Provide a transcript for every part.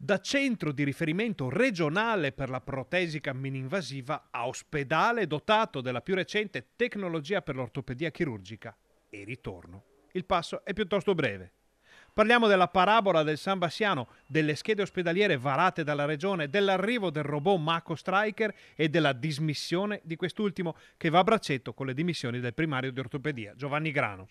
da centro di riferimento regionale per la protesica mininvasiva a ospedale dotato della più recente tecnologia per l'ortopedia chirurgica e ritorno. Il passo è piuttosto breve. Parliamo della parabola del San Bassiano, delle schede ospedaliere varate dalla regione, dell'arrivo del robot Mako Striker e della dismissione di quest'ultimo che va a braccetto con le dimissioni del primario di ortopedia Giovanni Grano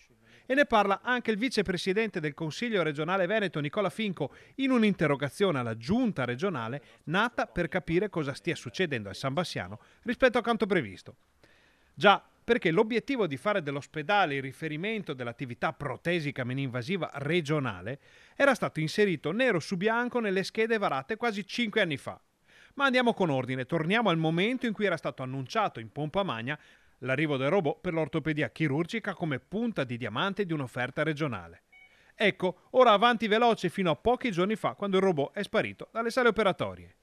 e ne parla anche il vicepresidente del Consiglio regionale Veneto Nicola Finco in un'interrogazione alla giunta regionale nata per capire cosa stia succedendo al San Bassiano rispetto a quanto previsto. Già, perché l'obiettivo di fare dell'ospedale il riferimento dell'attività protesica meninvasiva regionale era stato inserito nero su bianco nelle schede varate quasi cinque anni fa. Ma andiamo con ordine, torniamo al momento in cui era stato annunciato in pompa magna l'arrivo del robot per l'ortopedia chirurgica come punta di diamante di un'offerta regionale. Ecco, ora avanti veloce fino a pochi giorni fa quando il robot è sparito dalle sale operatorie.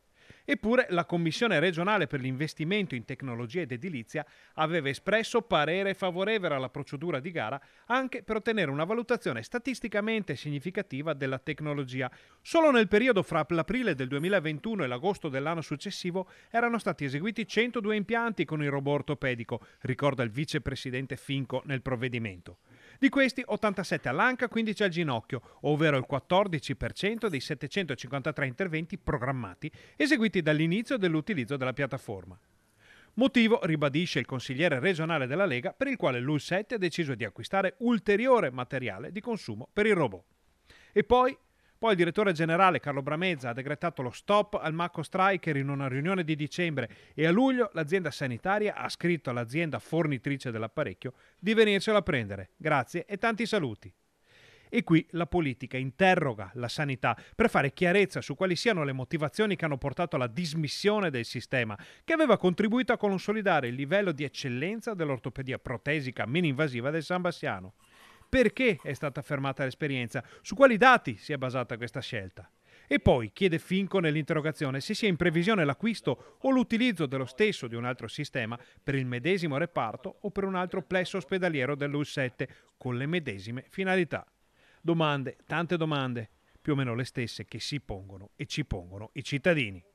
Eppure la Commissione regionale per l'investimento in tecnologia ed edilizia aveva espresso parere favorevole alla procedura di gara anche per ottenere una valutazione statisticamente significativa della tecnologia. Solo nel periodo fra l'aprile del 2021 e l'agosto dell'anno successivo erano stati eseguiti 102 impianti con il robot ortopedico, ricorda il vicepresidente Finco nel provvedimento. Di questi 87 all'anca, 15 al ginocchio, ovvero il 14% dei 753 interventi programmati eseguiti dall'inizio dell'utilizzo della piattaforma. Motivo, ribadisce il consigliere regionale della Lega, per il quale l'UL7 ha deciso di acquistare ulteriore materiale di consumo per il robot. E poi poi il direttore generale Carlo Bramezza ha decretato lo stop al Macco Striker in una riunione di dicembre e a luglio l'azienda sanitaria ha scritto all'azienda fornitrice dell'apparecchio di venircelo a prendere. Grazie e tanti saluti. E qui la politica interroga la sanità per fare chiarezza su quali siano le motivazioni che hanno portato alla dismissione del sistema, che aveva contribuito a consolidare il livello di eccellenza dell'ortopedia protesica mini invasiva del San Bassiano perché è stata fermata l'esperienza, su quali dati si è basata questa scelta. E poi chiede Finco nell'interrogazione se sia in previsione l'acquisto o l'utilizzo dello stesso di un altro sistema per il medesimo reparto o per un altro plesso ospedaliero dell'US7 con le medesime finalità. Domande, tante domande, più o meno le stesse che si pongono e ci pongono i cittadini.